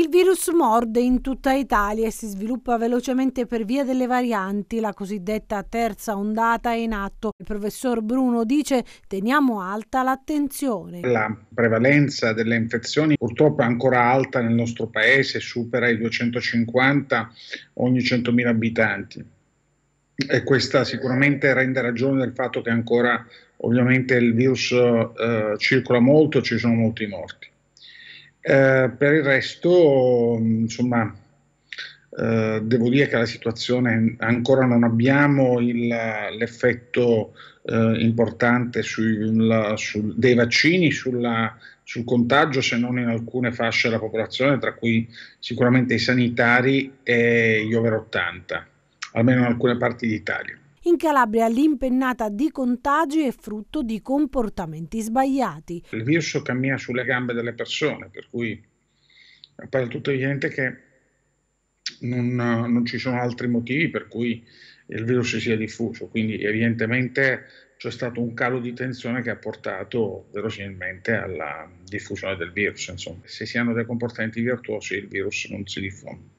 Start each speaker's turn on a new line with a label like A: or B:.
A: Il virus morde in tutta Italia e si sviluppa velocemente per via delle varianti, la cosiddetta terza ondata è in atto. Il professor Bruno dice teniamo alta l'attenzione.
B: La prevalenza delle infezioni purtroppo è ancora alta nel nostro paese, supera i 250 ogni 100.000 abitanti e questa sicuramente rende ragione del fatto che ancora ovviamente il virus eh, circola molto e ci sono molti morti. Eh, per il resto, insomma, eh, devo dire che la situazione ancora non abbiamo il, l'effetto eh, importante sul, sul, dei vaccini sulla, sul contagio, se non in alcune fasce della popolazione, tra cui sicuramente i sanitari e gli over 80, almeno in alcune parti d'Italia.
A: In Calabria l'impennata di contagi è frutto di comportamenti sbagliati.
B: Il virus cammina sulle gambe delle persone, per cui pare tutto evidente che non, non, ci sono altri motivi per cui il virus si sia diffuso, quindi evidentemente c'è stato un calo di tensione che ha portato verosimilmente alla diffusione del virus. Insomma. Se si hanno dei comportamenti virtuosi il virus non si diffonde.